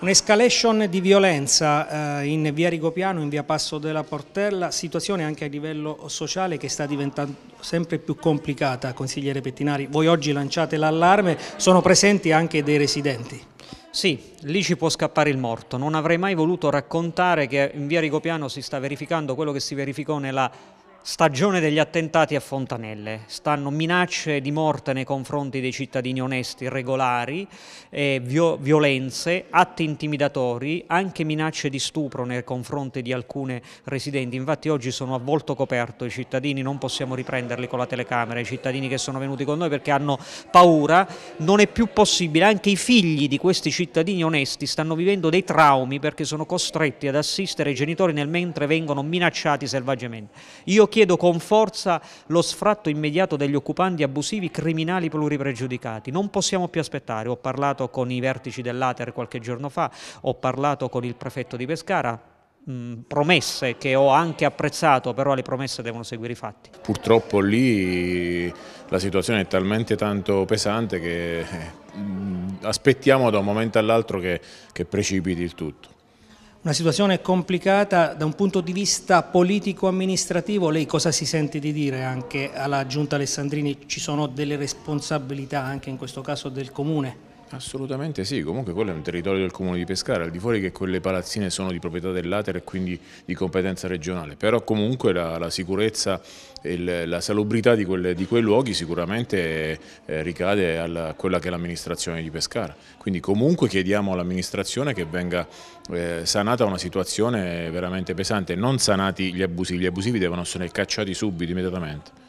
Un'escalation di violenza eh, in via Rigopiano, in via Passo della Portella, situazione anche a livello sociale che sta diventando sempre più complicata, consigliere Pettinari. Voi oggi lanciate l'allarme, sono presenti anche dei residenti. Sì, lì ci può scappare il morto. Non avrei mai voluto raccontare che in via Rigopiano si sta verificando quello che si verificò nella Stagione degli attentati a Fontanelle, stanno minacce di morte nei confronti dei cittadini onesti, regolari, eh, violenze, atti intimidatori, anche minacce di stupro nei confronti di alcune residenti, infatti oggi sono a volto coperto i cittadini, non possiamo riprenderli con la telecamera, i cittadini che sono venuti con noi perché hanno paura, non è più possibile, anche i figli di questi cittadini onesti stanno vivendo dei traumi perché sono costretti ad assistere i genitori nel mentre vengono minacciati selvaggiamente. Io chiedo con forza lo sfratto immediato degli occupanti abusivi criminali pluripregiudicati. Non possiamo più aspettare. Ho parlato con i vertici dell'Ater qualche giorno fa, ho parlato con il prefetto di Pescara mm, promesse che ho anche apprezzato, però le promesse devono seguire i fatti. Purtroppo lì la situazione è talmente tanto pesante che eh, mm, aspettiamo da un momento all'altro che, che precipiti il tutto una situazione complicata da un punto di vista politico-amministrativo, lei cosa si sente di dire anche alla Giunta Alessandrini? Ci sono delle responsabilità anche in questo caso del Comune? Assolutamente sì, comunque quello è un territorio del comune di Pescara, al di fuori che quelle palazzine sono di proprietà dell'Ater e quindi di competenza regionale, però comunque la, la sicurezza e la salubrità di, quelle, di, quei luoghi sicuramente eh, ricade a quella che è l'amministrazione di Pescara, quindi comunque chiediamo all'amministrazione che venga eh, sanata una situazione veramente pesante, non sanati gli abusi, gli abusivi devono essere cacciati subito, immediatamente.